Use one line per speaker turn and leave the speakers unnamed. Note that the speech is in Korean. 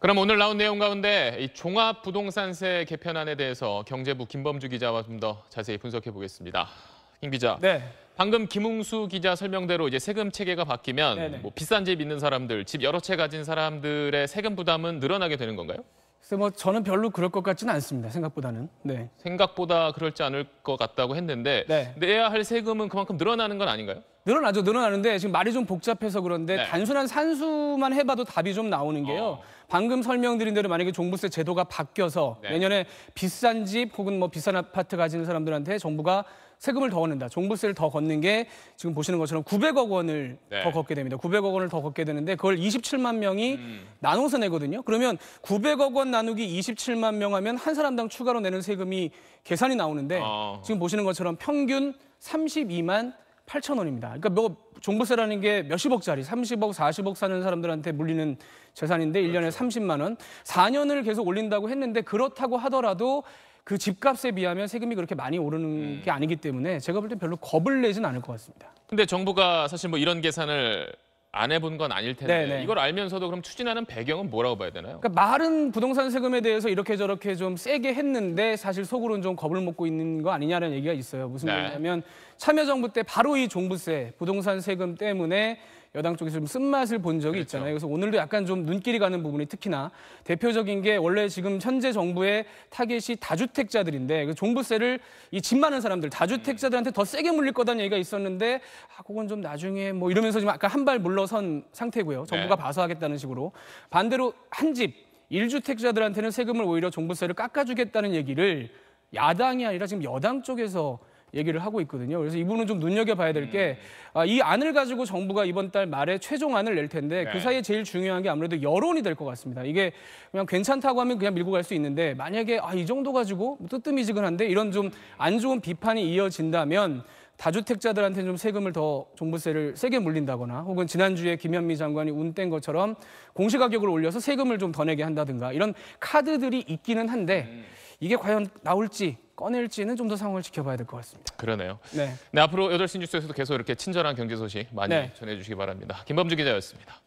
그럼 오늘 나온 내용 가운데 이 종합부동산세 개편안에 대해서 경제부 김범주 기자와 좀 더 자세히 분석해 보겠습니다. 김 기자. 네. 방금 김웅수 기자 설명대로 이제 세금 체계가 바뀌면 뭐 비싼 집 있는 사람들, 집 여러 채 가진 사람들의 세금 부담은 늘어나게 되는 건가요?
글쎄 뭐 저는 별로 그럴 것 같지는 않습니다. 생각보다는. 네.
생각보다 그럴지 않을 것 같다고 했는데 네. 내야 할 세금은 그만큼 늘어나는 건 아닌가요?
늘어나죠. 늘어나는데 지금 말이 좀 복잡해서 그런데 네. 단순한 산수만 해봐도 답이 좀 나오는 게요. 어. 방금 설명드린 대로 만약에 종부세 제도가 바뀌어서 네. 내년에 비싼 집 혹은 뭐 비싼 아파트 가지는 사람들한테 정부가 세금을 더 걷는다. 종부세를 더 걷는 게 지금 보시는 것처럼 900억 원을 네. 더 걷게 됩니다. 900억 원을 더 걷게 되는데 그걸 27만 명이 음. 나눠서 내거든요. 그러면 900억 원 나누기 27만 명 하면 한 사람당 추가로 내는 세금이 계산이 나오는데 어. 지금 보시는 것처럼 평균 32만 8천 원입니다. 그러니까 뭐 종부세라는 게 몇십억짜리, 30억, 40억 사는 사람들한테 물리는 재산인데 일년에 그렇죠. 30만 원. 4년을 계속 올린다고 했는데 그렇다고 하더라도 그 집값에 비하면 세금이 그렇게 많이 오르는 음. 게 아니기 때문에 제가 볼 땐 별로 겁을 내진 않을 것 같습니다.
근데 정부가 사실 뭐 이런 계산을 안 해본 건 아닐 텐데 네네. 네. 이걸 알면서도 그럼 추진하는 배경은 뭐라고 봐야 되나요?
그러니까 말은 부동산 세금에 대해서 이렇게 저렇게 좀 세게 했는데 사실 속으로는 좀 겁을 먹고 있는 거 아니냐는 얘기가 있어요. 무슨 네. 얘기냐면 참여정부 때 바로 이 종부세, 부동산 세금 때문에 여당 쪽에서 좀 쓴맛을 본 적이 그렇죠. 있잖아요. 그래서 오늘도 약간 좀 눈길이 가는 부분이 특히나 대표적인 게 원래 지금 현재 정부의 타겟이 다주택자들인데 그 종부세를 이 집 많은 사람들 다주택자들한테 더 세게 물릴 거다는 얘기가 있었는데 아, 그건 좀 나중에 뭐 이러면서 지금 아까 한 발 물러선 상태고요. 정부가 네. 봐서 하겠다는 식으로 반대로 한집 일주택자들한테는 세금을 오히려 종부세를 깎아주겠다는 얘기를 야당이 아니라 지금 여당 쪽에서 얘기를 하고 있거든요. 그래서 이 부분은 좀 눈여겨봐야 될 게이 음. 아, 안을 가지고 정부가 이번 달 말에 최종안을 낼 텐데 그 네. 그 사이에 제일 중요한 게 아무래도 여론이 될 것 같습니다. 이게 그냥 괜찮다고 하면 그냥 밀고 갈 수 있는데 만약에 아, 이 정도 가지고 뭐 뜨뜨미지근한데 이런 좀 안 좋은 비판이 이어진다면 다주택자들한테는 좀 세금을 더 종부세를 세게 물린다거나 혹은 지난주에 김현미 장관이 운뗀 것처럼 공시가격을 올려서 세금을 좀 더 내게 한다든가 이런 카드들이 있기는 한데 음. 이게 과연 나올지 꺼낼지는 좀 더 상황을 지켜봐야 될 것 같습니다.
그러네요. 네. 네, 앞으로 8시 뉴스에서도 계속 이렇게 친절한 경제 소식 많이 네. 전해주시기 바랍니다. 김범주 기자였습니다.